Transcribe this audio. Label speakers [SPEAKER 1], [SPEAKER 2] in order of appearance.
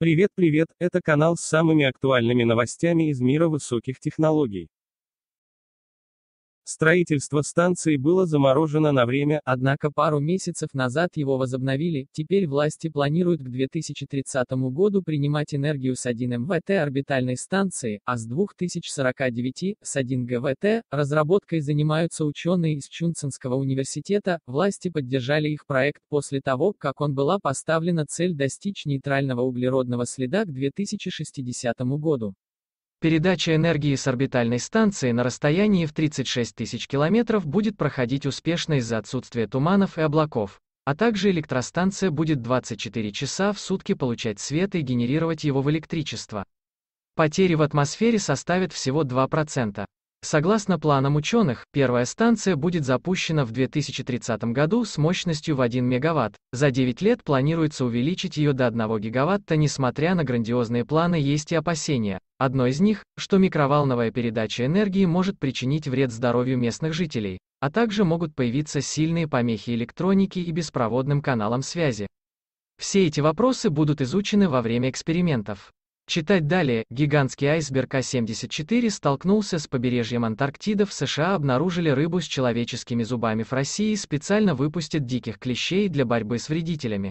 [SPEAKER 1] Привет-привет, это канал с самыми актуальными новостями из мира высоких технологий. Строительство станции было заморожено на время, однако пару месяцев назад его возобновили, теперь власти планируют к 2030 году принимать энергию с 1 МВТ орбитальной станции, а с 2049, с 1 ГВТ, разработкой занимаются ученые из Чунцинского университета, власти поддержали их проект после того, как он была поставлена цель достичь нейтрального углеродного следа к 2060
[SPEAKER 2] году. Передача энергии с орбитальной станции на расстоянии в 36 тысяч километров будет проходить успешно из-за отсутствия туманов и облаков, а также электростанция будет 24 часа в сутки получать свет и генерировать его в электричество. Потери в атмосфере составят всего 2%. Согласно планам ученых, первая станция будет запущена в 2030 году с мощностью в 1 мегаватт. За 9 лет планируется увеличить ее до 1 гигаватта, несмотря на грандиозные планы есть и опасения. Одно из них, что микроволновая передача энергии может причинить вред здоровью местных жителей, а также могут появиться сильные помехи электроники и беспроводным каналам связи. Все эти вопросы будут изучены во время экспериментов. Читать далее, гигантский айсберг А-74 столкнулся с побережьем Антарктиды в США, обнаружили рыбу с человеческими зубами в России и специально выпустят диких клещей для борьбы с вредителями.